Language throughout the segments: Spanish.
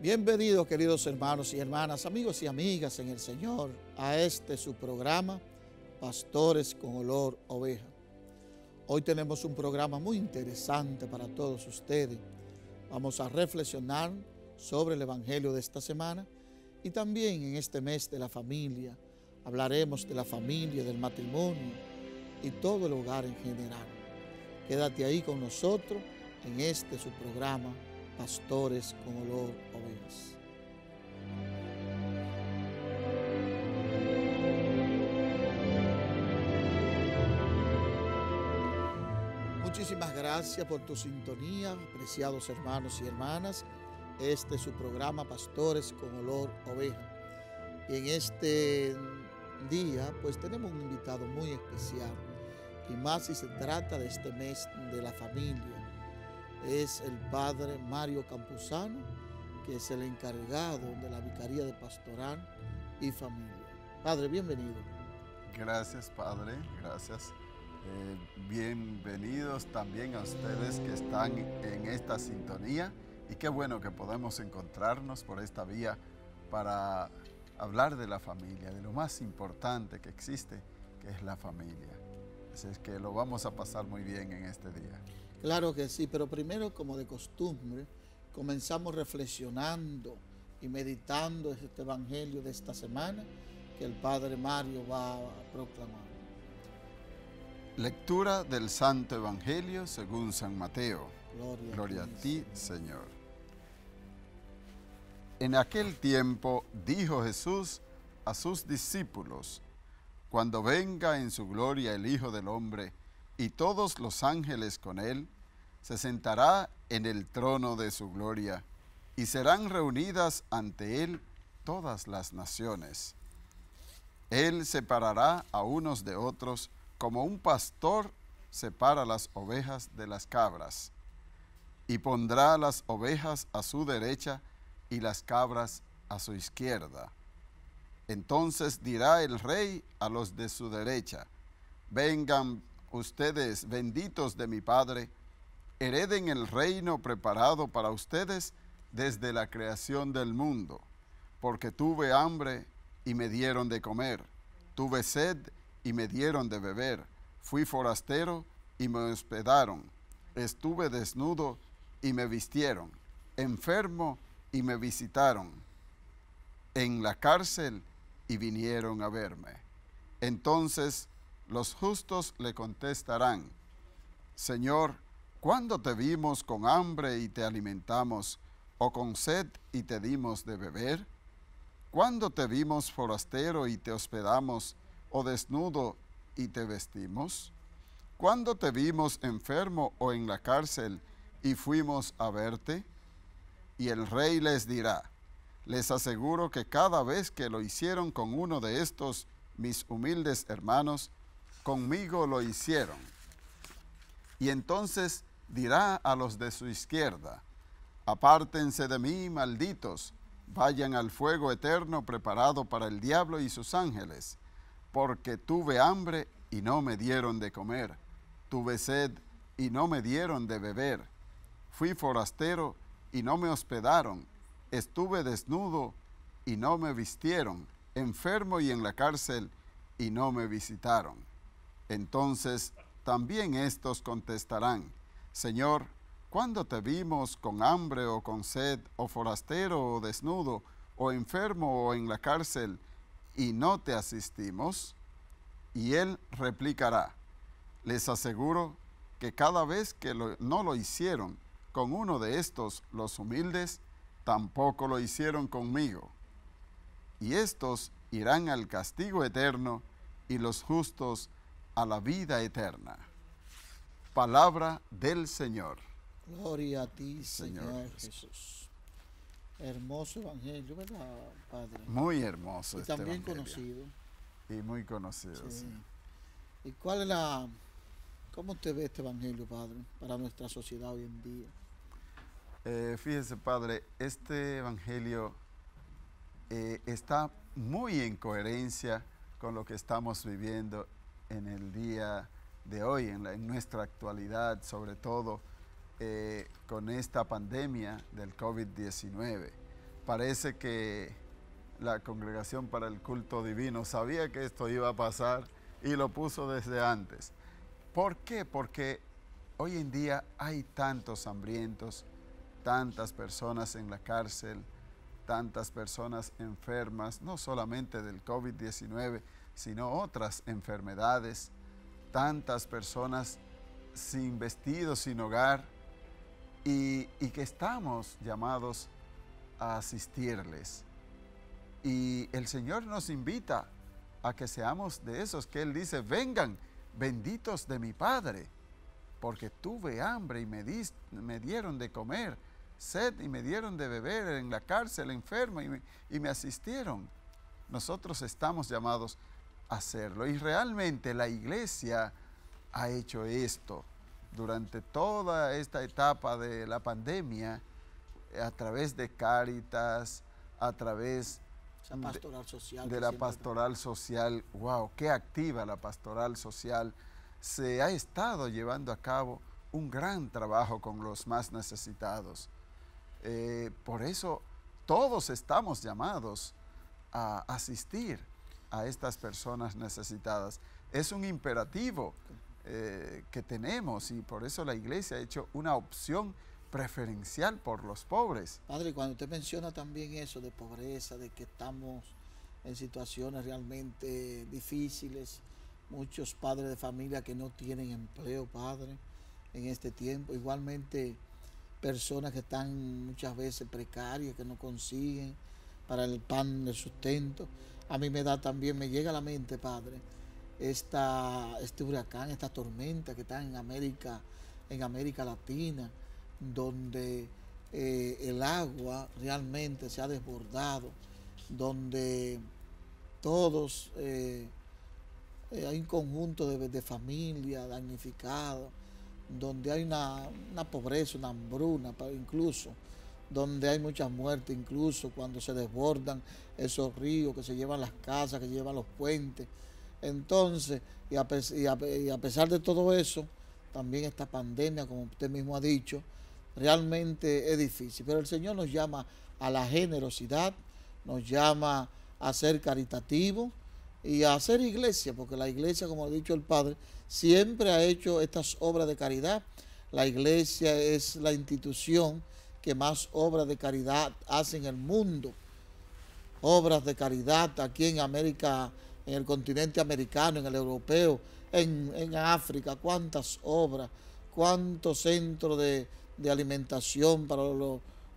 Bienvenidos queridos hermanos y hermanas, amigos y amigas en el Señor, a este su programa, Pastores con Olor Oveja. Hoy tenemos un programa muy interesante para todos ustedes. Vamos a reflexionar sobre el Evangelio de esta semana y también en este mes de la familia. Hablaremos de la familia, del matrimonio y todo el hogar en general. Quédate ahí con nosotros en este su programa, pastores con olor ovejas. Muchísimas gracias por tu sintonía, apreciados hermanos y hermanas. Este es su programa Pastores con Olor Oveja. Y en este día, pues tenemos un invitado muy especial. Y más si se trata de este mes de la familia es el padre Mario Campuzano, que es el encargado de la Vicaría de Pastoral y Familia. Padre, bienvenido. Gracias, Padre, gracias. Eh, bienvenidos también a ustedes que están en esta sintonía y qué bueno que podemos encontrarnos por esta vía para hablar de la familia, de lo más importante que existe, que es la familia. Así es que lo vamos a pasar muy bien en este día. Claro que sí, pero primero, como de costumbre, comenzamos reflexionando y meditando este Evangelio de esta semana que el Padre Mario va a proclamar. Lectura del Santo Evangelio según San Mateo. Gloria, a ti, Señor. En aquel tiempo dijo Jesús a sus discípulos, cuando venga en su gloria el Hijo del Hombre, y todos los ángeles con él, se sentará en el trono de su gloria, y serán reunidas ante él todas las naciones. Él separará a unos de otros, como un pastor separa las ovejas de las cabras, y pondrá las ovejas a su derecha y las cabras a su izquierda. Entonces dirá el rey a los de su derecha, vengan ustedes, benditos de mi Padre, hereden el reino preparado para ustedes desde la creación del mundo, porque tuve hambre y me dieron de comer, tuve sed y me dieron de beber, fui forastero y me hospedaron, estuve desnudo y me vistieron, enfermo y me visitaron, en la cárcel y vinieron a verme. Entonces los justos le contestarán, Señor, ¿cuándo te vimos con hambre y te alimentamos, o con sed y te dimos de beber? ¿Cuándo te vimos forastero y te hospedamos, o desnudo y te vestimos? ¿Cuándo te vimos enfermo o en la cárcel y fuimos a verte? Y el rey les dirá, les aseguro que cada vez que lo hicieron con uno de estos mis humildes hermanos, conmigo lo hicieron. Y entonces dirá a los de su izquierda, apártense de mí, malditos, vayan al fuego eterno preparado para el diablo y sus ángeles, porque tuve hambre y no me dieron de comer, tuve sed y no me dieron de beber, fui forastero y no me hospedaron, estuve desnudo y no me vistieron, enfermo y en la cárcel y no me visitaron. Entonces también estos contestarán, Señor, ¿cuándo te vimos con hambre o con sed, o forastero o desnudo, o enfermo o en la cárcel, y no te asistimos? Y él replicará, les aseguro que cada vez que no lo hicieron con uno de estos, los humildes, tampoco lo hicieron conmigo. Y estos irán al castigo eterno y los justos a la vida eterna. Palabra del Señor. Gloria a ti, Señor, Jesús. Hermoso evangelio, ¿verdad, Padre? Muy hermoso. Y este también conocido. Y muy conocido, sí. ¿Y cuál es la... ¿Cómo te ve este evangelio, Padre, para nuestra sociedad hoy en día? Eh, fíjese, Padre, este evangelio eh, está muy en coherencia con lo que estamos viviendo en el día de hoy, en, nuestra actualidad, sobre todo eh, con esta pandemia del COVID-19. Parece que la congregación para el culto divino sabía que esto iba a pasar y lo puso desde antes. ¿Por qué? Porque hoy en día hay tantos hambrientos, tantas personas en la cárcel, tantas personas enfermas, no solamente del COVID-19, sino otras enfermedades, tantas personas sin vestido, sin hogar, y, que estamos llamados a asistirles. Y el Señor nos invita a que seamos de esos que Él dice, vengan benditos de mi Padre, porque tuve hambre y me, dieron de comer, sed y me dieron de beber en la cárcel, enfermo y me, y me asistieron. Nosotros estamos llamados a hacerlo. Y realmente la iglesia ha hecho esto durante toda esta etapa de la pandemia eh, a través de caritas a través de, la pastoral social. ¡Wow! ¡Qué activa la pastoral social! Se ha estado llevando a cabo un gran trabajo con los más necesitados. Eh, por eso todos estamos llamados a asistir a estas personas necesitadas. Es un imperativo eh, que tenemos y por eso la iglesia ha hecho una opción preferencial por los pobres. Padre, cuando usted menciona también eso de pobreza, de que estamos en situaciones realmente difíciles, muchos padres de familia que no tienen empleo, padre, en este tiempo, igualmente personas que están muchas veces precarias, que no consiguen para el pan, de sustento a mí me da también, me llega a la mente, Padre, esta, este huracán, esta tormenta que está en América, en América Latina, donde eh, el agua realmente se ha desbordado, donde todos eh, eh, hay un conjunto de, de familias damnificadas, donde hay una, una pobreza, una hambruna, incluso donde hay muchas muertes, incluso cuando se desbordan esos ríos que se llevan las casas, que llevan los puentes. Entonces, y a, y a, pesar de todo eso, también esta pandemia, como usted mismo ha dicho, realmente es difícil. Pero el Señor nos llama a la generosidad, nos llama a ser caritativos y a hacer iglesia, porque la iglesia, como ha dicho el Padre, siempre ha hecho estas obras de caridad. La iglesia es la institución que más obras de caridad hacen en el mundo. Obras de caridad aquí en América, en el continente americano, en el europeo, en, África. ¿Cuántas obras? ¿Cuántos centros de, alimentación para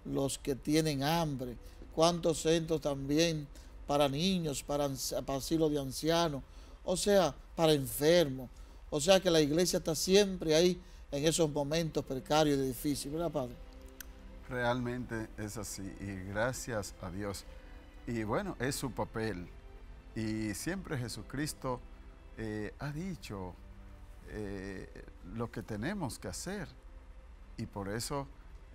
los, que tienen hambre? ¿Cuántos centros también para niños, para, para asilo de ancianos? O sea, para enfermos. O sea que la iglesia está siempre ahí en esos momentos precarios y difíciles, ¿verdad, Padre? Realmente es así y gracias a Dios. Y bueno, es su papel. Y siempre Jesucristo eh, ha dicho eh, lo que tenemos que hacer. Y por eso,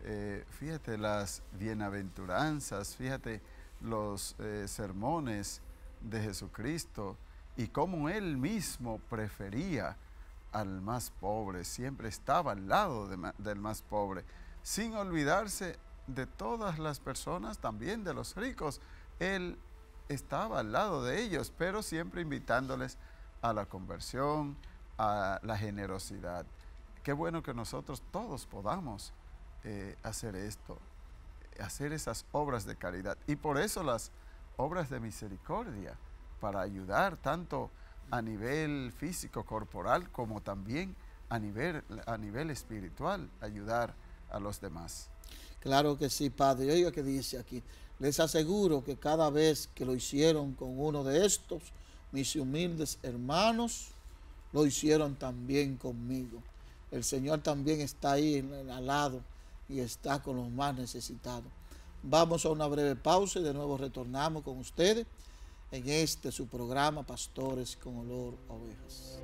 eh, fíjate las bienaventuranzas, fíjate los sermones de Jesucristo y cómo él mismo prefería al más pobre, siempre estaba al lado del más pobre sin olvidarse de todas las personas, también de los ricos. Él estaba al lado de ellos, pero siempre invitándoles a la conversión, a la generosidad. Qué bueno que nosotros todos podamos eh, hacer esto, hacer esas obras de caridad. Y por eso las obras de misericordia, para ayudar tanto a nivel físico, corporal, como también a nivel, a nivel espiritual, ayudar a los demás. Claro que sí, Padre. Oiga que dice aquí. Les aseguro que cada vez que lo hicieron con uno de estos, mis humildes hermanos, lo hicieron también conmigo. El Señor también está ahí Al lado. y está con los más necesitados. Vamos a una breve pausa y de nuevo retornamos con ustedes en este su programa Pastores con Olor a Ovejas.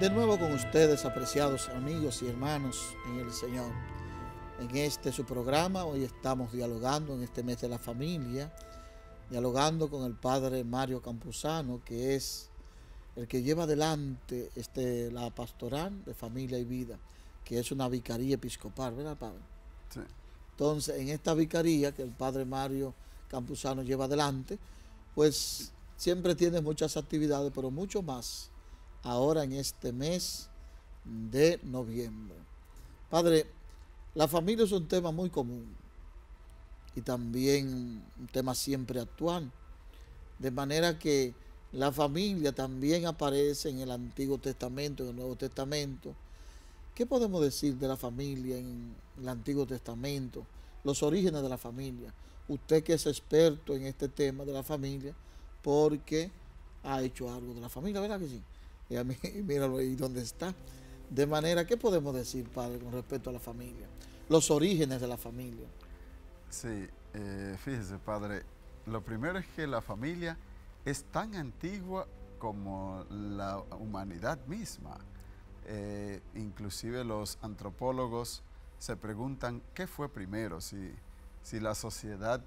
De nuevo con ustedes, apreciados amigos y hermanos en el Señor. En este su programa, hoy estamos dialogando en este mes de la familia, dialogando con el padre Mario Campuzano, que es el que lleva adelante este, la pastoral de familia y vida, que es una vicaría episcopal, ¿verdad, padre? Sí. Entonces, en esta vicaría que el padre Mario Campuzano lleva adelante, pues siempre tiene muchas actividades, pero mucho más ahora en este mes de noviembre. Padre, la familia es un tema muy común y también un tema siempre actual, de manera que la familia también aparece en el Antiguo Testamento, en el Nuevo Testamento. ¿Qué podemos decir de la familia en el Antiguo Testamento? Los orígenes de la familia. Usted que es experto en este tema de la familia, porque ha hecho algo de la familia, ¿verdad que sí? Y a mí, míralo y dónde está. De manera, ¿qué podemos decir, padre, con respecto a la familia? Los orígenes de la familia. Sí, eh, fíjese, padre, lo primero es que la familia es tan antigua como la humanidad misma. Eh, inclusive los antropólogos se preguntan qué fue primero, si, si la sociedad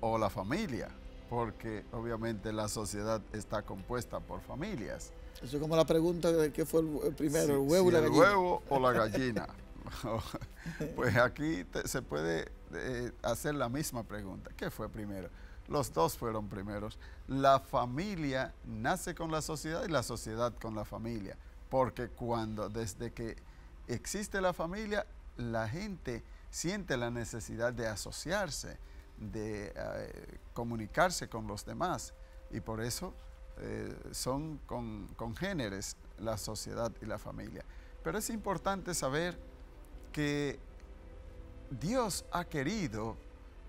o la familia, porque obviamente la sociedad está compuesta por familias. Eso es como la pregunta de qué fue el primero, el huevo o la gallina. El huevo o la gallina. pues aquí se puede eh, hacer la misma pregunta. ¿Qué fue primero? Los dos fueron primeros. La familia nace con la sociedad y la sociedad con la familia. Porque cuando, desde que existe la familia, la gente siente la necesidad de asociarse, de eh, comunicarse con los demás. Y por eso eh, son con, congéneres la sociedad y la familia. Pero es importante saber que Dios ha querido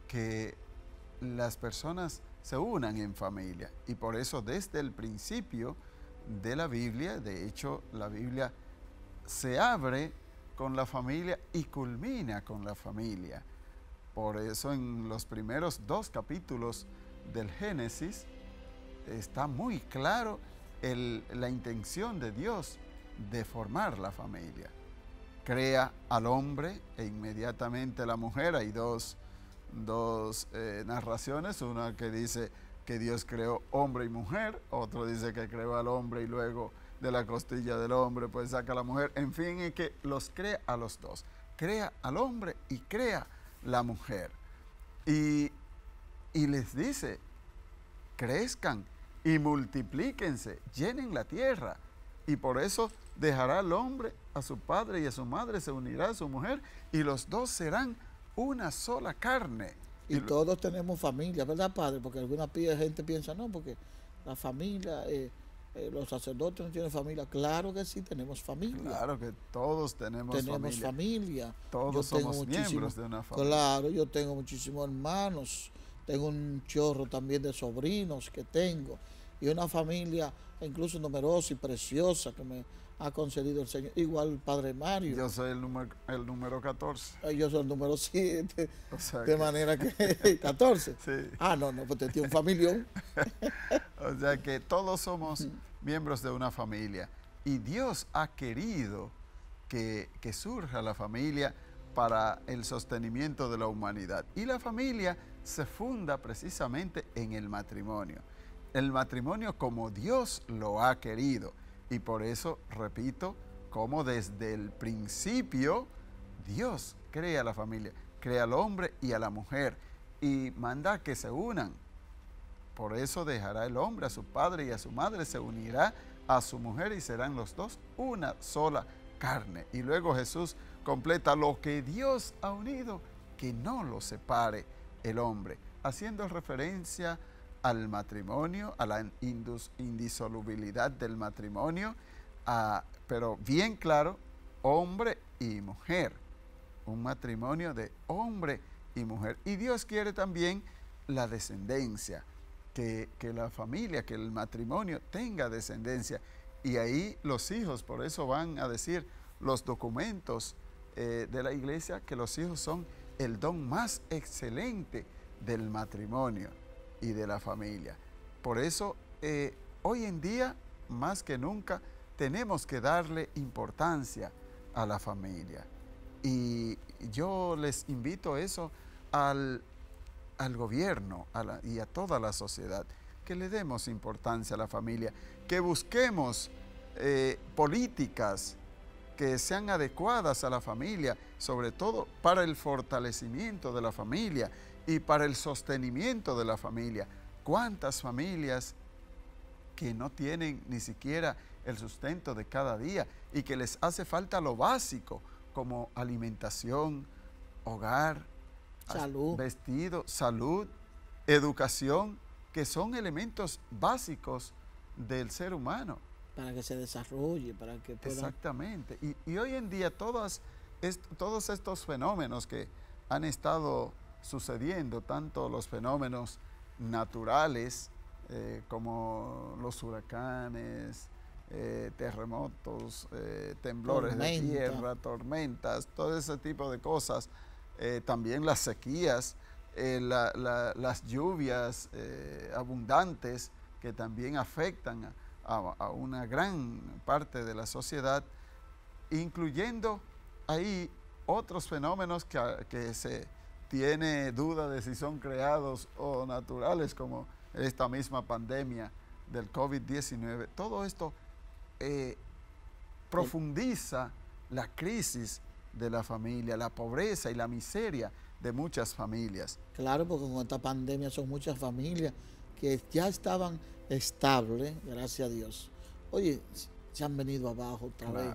que las personas se unan en familia y por eso desde el principio de la Biblia, de hecho la Biblia se abre con la familia y culmina con la familia. Por eso en los primeros dos capítulos del Génesis está muy claro la intención de Dios de formar la familia. Crea al hombre e inmediatamente la mujer. Hay dos, eh, narraciones, una que dice que Dios creó hombre y mujer, otro dice que creó al hombre y luego de la costilla del hombre pues saca a la mujer. En fin, y que los crea a los dos. Crea al hombre y crea la mujer. Y, y les dice, crezcan y multiplíquense, llenen la tierra. Y por eso dejará al hombre a su padre y a su madre, se unirá a su mujer y los dos serán una sola carne. Y, todos tenemos familia, ¿verdad, padre? Porque alguna gente piensa, no, porque la familia, eh, eh, los sacerdotes no tienen familia. Claro que sí, tenemos familia. Claro que todos tenemos, familia. Todos somos miembros de una familia. Claro, yo tengo muchísimos hermanos tengo un chorro también de sobrinos que tengo y una familia incluso numerosa y preciosa que me ha concedido el Señor. Igual Padre Mario. Yo soy el número, 14. Ah, yo soy el número 7. de manera que 14. Ah, no, no, pues te tiene un familión. o sea que todos somos miembros de una familia y Dios ha querido que, que surja la familia para el sostenimiento de la humanidad. Y la familia se funda precisamente en el matrimonio. El matrimonio como Dios lo ha querido. Y por eso, repito, como desde el principio Dios crea a la familia, crea al hombre y a la mujer y manda que se unan. Por eso dejará el hombre a su padre y a su madre, se unirá a su mujer y serán los dos una sola carne. Y luego Jesús completa lo que Dios ha unido, que no lo separe el hombre, haciendo referencia al matrimonio, a la indisolubilidad del matrimonio, pero bien claro, hombre y mujer, un matrimonio de hombre y mujer. Y Dios quiere también la descendencia, que, la familia, que el matrimonio tenga descendencia. Y ahí los hijos, por eso van a decir los documentos eh, de la iglesia, que los hijos son el don más excelente del matrimonio y de la familia. Por eso, eh, hoy en día, más que nunca, tenemos que darle importancia a la familia. Y yo les invito eso al, gobierno y a toda la sociedad, que le demos importancia a la familia, que busquemos eh, políticas que sean adecuadas a la familia, sobre todo para el fortalecimiento de la familia y para el sostenimiento de la familia. ¿Cuántas familias que no tienen ni siquiera el sustento de cada día y que les hace falta lo básico como alimentación, hogar, salud. vestido, salud, educación, que son elementos básicos del ser humano? para que se desarrolle, para que pueda... Exactamente. Y, hoy en día todas todos estos fenómenos que han estado sucediendo, tanto los fenómenos naturales eh, como los huracanes, eh, terremotos, eh, temblores de tierra, tormentas, todo ese tipo de cosas, también las sequías, las lluvias abundantes que también afectan a, a, una gran parte de la sociedad, incluyendo ahí otros fenómenos que, se tiene duda de si son creados o naturales, como esta misma pandemia del COVID-19. Todo esto eh, profundiza la crisis de la familia, la pobreza y la miseria de muchas familias. Claro, porque con esta pandemia son muchas familias que ya estaban estable, gracias a Dios. Oye, se han venido abajo otra vez,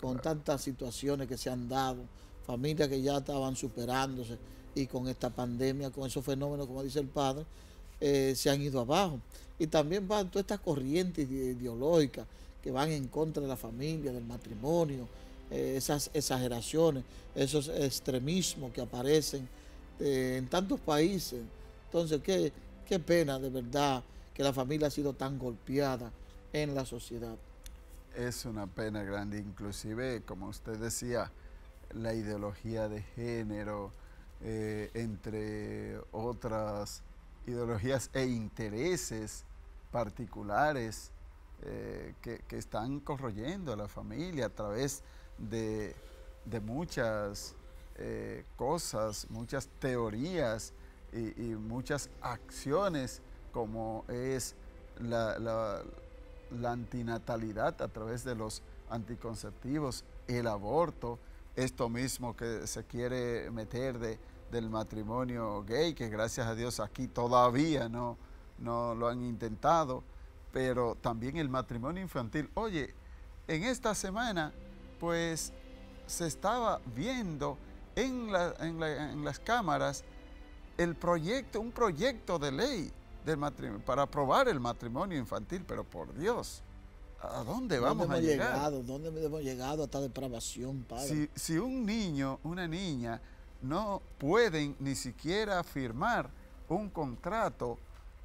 con tantas situaciones que se han dado, familias que ya estaban superándose y con esta pandemia, con esos fenómenos, como dice el padre, eh, se han ido abajo. Y también van todas estas corrientes ideológicas que van en contra de la familia, del matrimonio, eh, esas exageraciones, esos extremismos que aparecen eh, en tantos países. Entonces, qué, qué pena de verdad que la familia ha sido tan golpeada en la sociedad. Es una pena grande, inclusive, como usted decía, la ideología de género, eh, entre otras ideologías e intereses particulares eh, que, están corroyendo a la familia a través de, muchas eh, cosas, muchas teorías y, y muchas acciones como es la, antinatalidad a través de los anticonceptivos, el aborto, esto mismo que se quiere meter de, del matrimonio gay, que gracias a Dios aquí todavía no, no lo han intentado, pero también el matrimonio infantil. Oye, en esta semana pues se estaba viendo en, la, en las cámaras el proyecto, un proyecto de ley para aprobar el matrimonio infantil, pero por Dios, ¿a dónde vamos ¿Dónde hemos a llegar? Llegado, ¿Dónde hemos llegado a esta depravación, padre? Si, un niño, una niña, no pueden ni siquiera firmar un contrato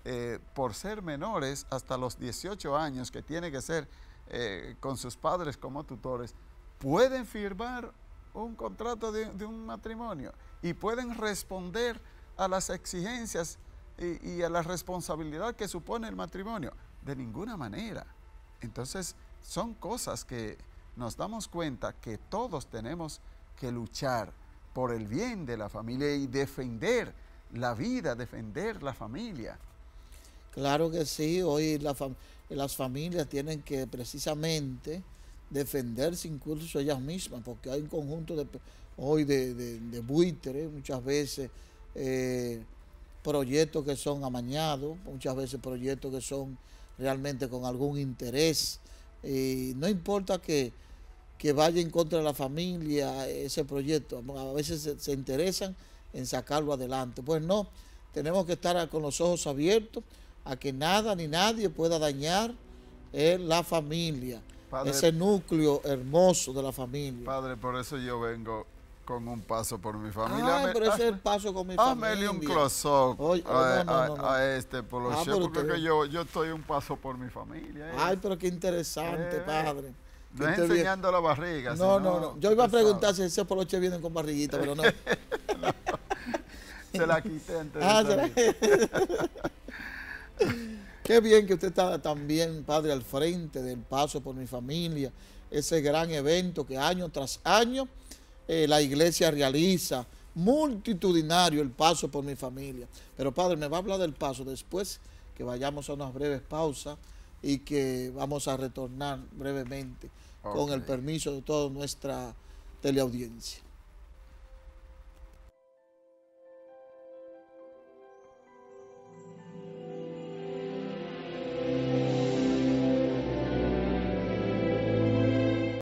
eh, por ser menores hasta los 18 años, que tiene que ser eh, con sus padres como tutores, pueden firmar un contrato de un matrimonio y pueden responder a las exigencias y, a la responsabilidad que supone el matrimonio. De ninguna manera. Entonces, son cosas que nos damos cuenta que todos tenemos que luchar por el bien de la familia y defender la vida, defender la familia. Claro que sí, hoy las familias tienen que precisamente defenderse incluso ellas mismas, porque hay un conjunto de, hoy de, de, buitres muchas veces eh, proyectos que son amañados, muchas veces proyectos que son realmente con algún interés. no importa que, vaya en contra de la familia ese proyecto, a veces se, interesan en sacarlo adelante. Pues no, tenemos que estar con los ojos abiertos a que nada ni nadie pueda dañar eh, la familia, ese núcleo hermoso de la familia. Padre, por eso yo vengo con un paso por mi familia. Ah, pero ese es el paso con mi familia. Hámele un close-up a, no, no, no, a, este poloche. ah, porque yo, estoy un paso por mi familia. ¿eh? Ay, pero qué interesante, eh, padre. No es este enseñando la barriga. No, no, no. Yo iba a preguntar si ese poloche viene con barriguita, pero no. se la quité antes ah, la... Qué bien que usted está también, padre, al frente del paso por mi familia, ese gran evento que año tras año eh, la iglesia realiza, multitudinario el paso por mi familia. Pero Padre, me va a hablar del paso después que vayamos a unas breves pausas y que vamos a retornar brevemente con el permiso de toda nuestra teleaudiencia.